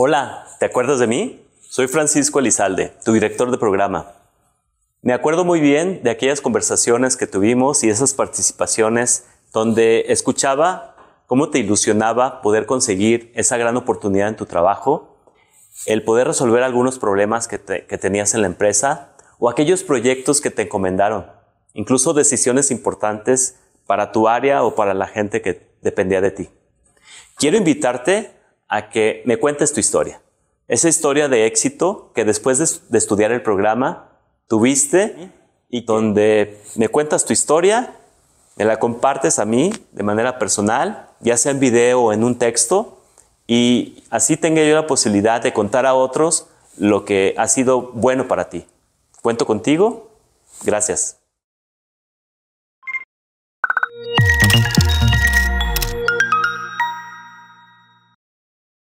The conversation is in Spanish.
Hola, ¿te acuerdas de mí? Soy Francisco Elizalde, tu director de programa. Me acuerdo muy bien de aquellas conversaciones que tuvimos y esas participaciones donde escuchaba cómo te ilusionaba poder conseguir esa gran oportunidad en tu trabajo, el poder resolver algunos problemas que, que tenías en la empresa o aquellos proyectos que te encomendaron, incluso decisiones importantes para tu área o para la gente que dependía de ti. Quiero invitarte a que me cuentes tu historia. Esa historia de éxito que después de, estudiar el programa tuviste y donde me cuentas tu historia, me la compartes a mí de manera personal, ya sea en video o en un texto, y así tenga yo la posibilidad de contar a otros lo que ha sido bueno para ti. Cuento contigo. Gracias.